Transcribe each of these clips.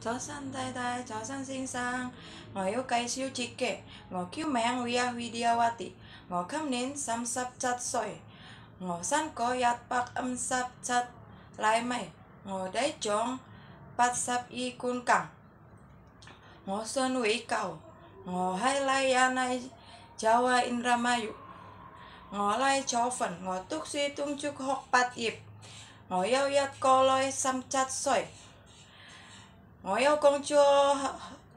早晨，弟弟，早晨，先生。我要介紹自己，我叫名為阿維迪亞瓦迪，我今年三十七歲，我身高一百五十七厘米，我體重八十二公斤。我姓韋舊，我係嚟自內州嘅 Indramayu，我嚟坐份，我讀書東竹學畢業，我有一個女，三七歲。ngồi yêu công chúa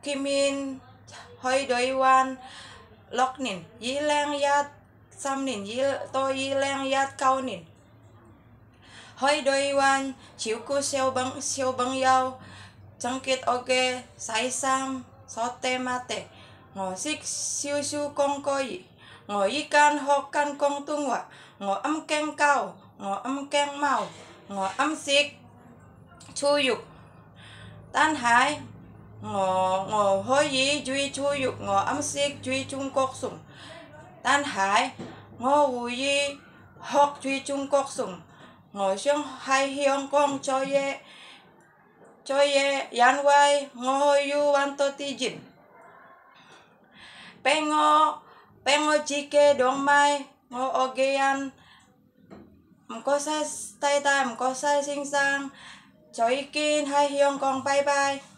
kimin hơi đôi wan lóc nín yi lang yat sam nín yi to yi lang yat cao nín hơi đôi wan chiếu cô siêu băng siêu băng yao chẳng kết ok sai sam so te ma te siêu siêu con coi ngồi yi can ho can con tung hoa ngồi âm keng cao ngồi âm keng màu ngồi âm xích chu dục tan hai ngò ngò hơi gì duy chu dục ngò âm siết duy trung quốc sủng tan hai ngò wu gì học duy trung quốc sủng ngò xương hai hiong con cho ye cho ye yan wai ngò hơi yu wan to ti jin pe ngò pe ngò chi kê dong mai ngò ogean mko sai tay ta mko sai sing sang cho ý kiến hay hiong con bye bye